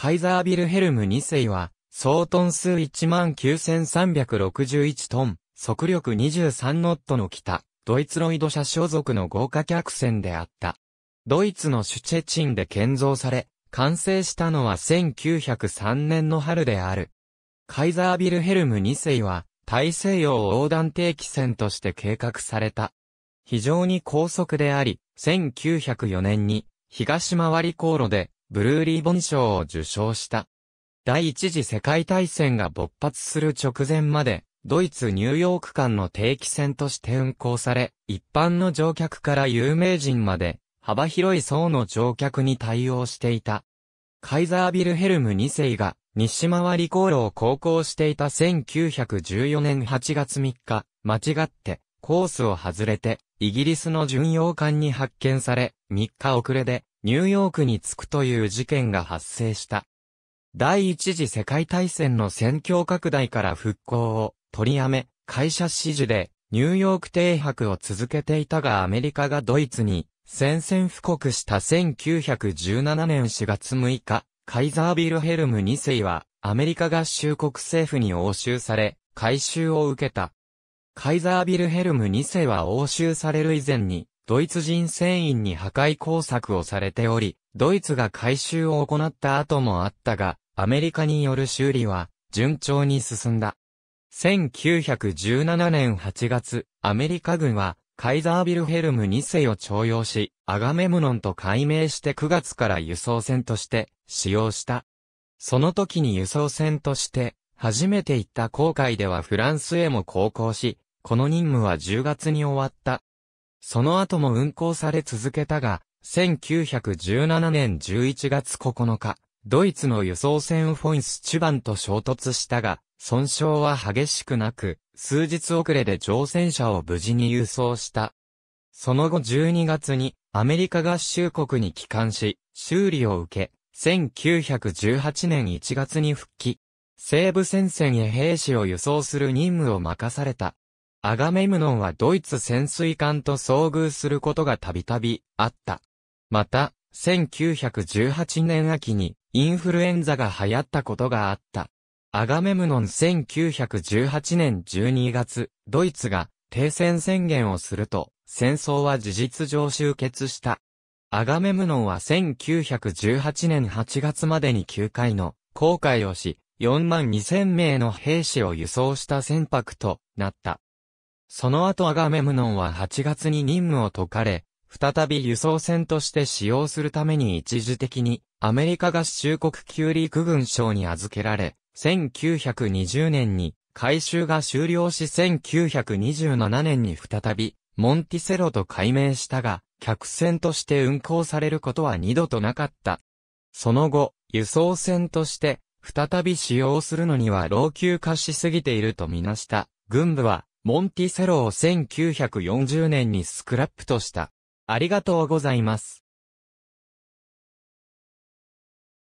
カイザービルヘルム2世は、総トン数19,361トン、速力23ノットの北、ドイツロイド社所属の豪華客船であった。ドイツのシュチェチンで建造され、完成したのは1903年の春である。カイザービルヘルム2世は、大西洋横断定期船として計画された。非常に高速であり、1904年に、東回り航路で、ブルーリボン賞を受賞した。第一次世界大戦が勃発する直前まで、ドイツ・ニューヨーク間の定期船として運航され、一般の乗客から有名人まで、幅広い層の乗客に対応していた。カイザー・ビルヘルム2世が、西回り航路を航行していた1914年8月3日、間違って、コースを外れて、イギリスの巡洋艦に発見され、3日遅れで、ニューヨークに着くという事件が発生した。第一次世界大戦の戦況拡大から復興を取りやめ、会社支持でニューヨーク停泊を続けていたがアメリカがドイツに宣戦布告した1917年4月6日、カイザービルヘルム2世はアメリカ合衆国政府に押収され、回収を受けた。カイザービルヘルム2世は押収される以前にドイツ人船員に破壊工作をされており、ドイツが回収を行った後もあったが、アメリカによる修理は順調に進んだ。1917年8月、アメリカ軍は、カイザービルヘルム2世を徴用し、アガメムノンと改名して9月から輸送船として使用した。その時に輸送船として、初めて行った航海ではフランスへも航行し、この任務は10月に終わった。その後も運行され続けたが、1917年11月9日、ドイツの輸送船フォインスチュバンと衝突したが、損傷は激しくなく、数日遅れで乗船者を無事に輸送した。その後12月にアメリカ合衆国に帰還し、修理を受け、1918年1月に復帰。西部戦線へ兵士を輸送する任務を任された。アガメムノンはドイツ潜水艦と遭遇することがたびたびあった。また、1918年秋にインフルエンザが流行ったことがあった。アガメムノン1918年12月、ドイツが停戦宣言をすると、戦争は事実上終結した。アガメムノンは1918年8月までに9回の航海をし、4万2000名の兵士を輸送した船舶となった。その後アガメムノンは8月に任務を解かれ、再び輸送船として使用するために一時的にアメリカ合衆国旧陸軍省に預けられ、1920年に改修が終了し1927年に再びモンティセロと改名したが、客船として運航されることは二度となかった。その後、輸送船として再び使用するのには老朽化しすぎているとみなした軍部はモンティセロを1940年にスクラップとした。ありがとうございます。